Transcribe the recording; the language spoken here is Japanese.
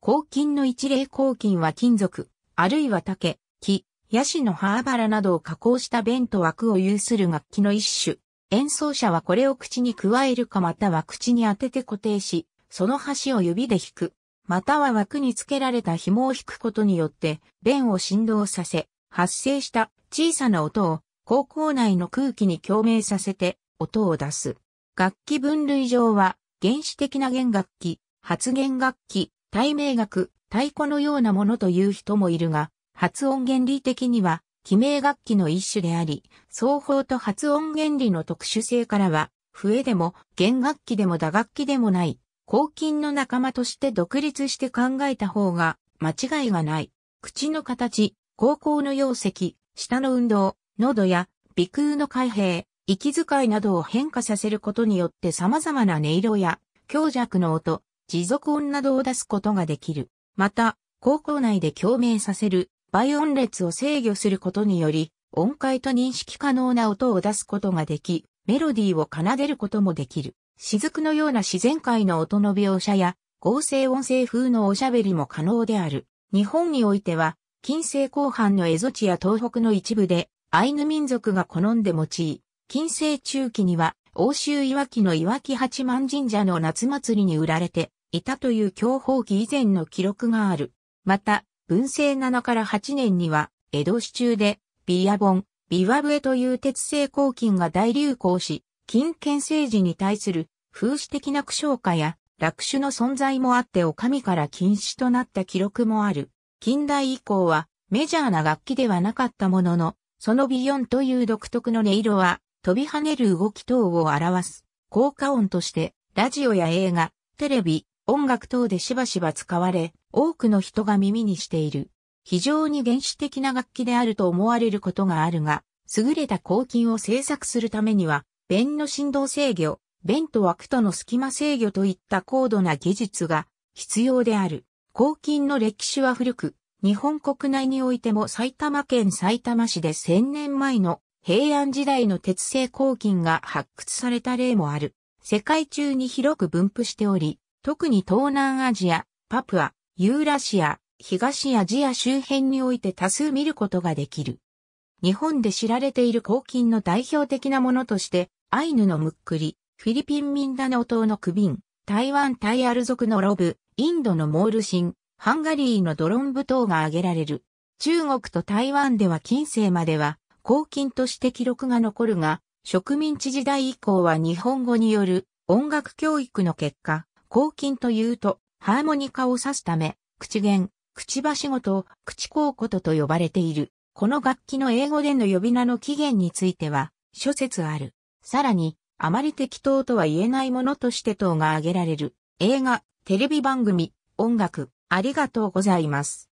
抗菌の一例抗菌は金属、あるいは竹、木、ヤシの葉ラなどを加工した弁と枠を有する楽器の一種。演奏者はこれを口に加えるかまたは口に当てて固定し、その端を指で引く。または枠につけられた紐を引くことによって、弁を振動させ、発生した小さな音を、高校内の空気に共鳴させて、音を出す。楽器分類上は、原始的な弦楽器、発弦楽器、大名学、太鼓のようなものという人もいるが、発音原理的には、記名楽器の一種であり、奏法と発音原理の特殊性からは、笛でも、弦楽器でも打楽器でもない、黄金の仲間として独立して考えた方が、間違いがない。口の形、高校の容積、舌の運動、喉や、鼻腔の開閉、息遣いなどを変化させることによって様々な音色や、強弱の音、持続音などを出すことができる。また、高校内で共鳴させる倍音列を制御することにより、音階と認識可能な音を出すことができ、メロディーを奏でることもできる。雫のような自然界の音の描写や、合成音声風のおしゃべりも可能である。日本においては、近世後半の蝦夷地や東北の一部で、アイヌ民族が好んで用い、近世中期には、欧州いわきのいわき八幡神社の夏祭りに売られて、いたという教法記以前の記録がある。また、文政7から8年には、江戸市中で、ビアボン、ビワブエという鉄製抗菌が大流行し、金権政治に対する風刺的な苦笑化や落種の存在もあってお上から禁止となった記録もある。近代以降はメジャーな楽器ではなかったものの、そのビヨンという独特の音色は飛び跳ねる動き等を表す効果音としてラジオや映画、テレビ、音楽等でしばしば使われ、多くの人が耳にしている。非常に原始的な楽器であると思われることがあるが、優れた抗菌を制作するためには、弁の振動制御、弁と枠との隙間制御といった高度な技術が必要である。抗菌の歴史は古く、日本国内においても埼玉県埼玉市で1000年前の平安時代の鉄製抗菌が発掘された例もある。世界中に広く分布しており、特に東南アジア、パプア、ユーラシア、東アジア周辺において多数見ることができる。日本で知られている黄金の代表的なものとして、アイヌのムックリ、フィリピンミンダネオ島のクビン、台湾タイアル族のロブ、インドのモールシン、ハンガリーのドロンブ等が挙げられる。中国と台湾では近世までは、黄金として記録が残るが、植民地時代以降は日本語による音楽教育の結果、口筋というと、ハーモニカを指すため、口弦、口場仕ごと、口甲ことと呼ばれている。この楽器の英語での呼び名の起源については、諸説ある。さらに、あまり適当とは言えないものとして等が挙げられる。映画、テレビ番組、音楽、ありがとうございます。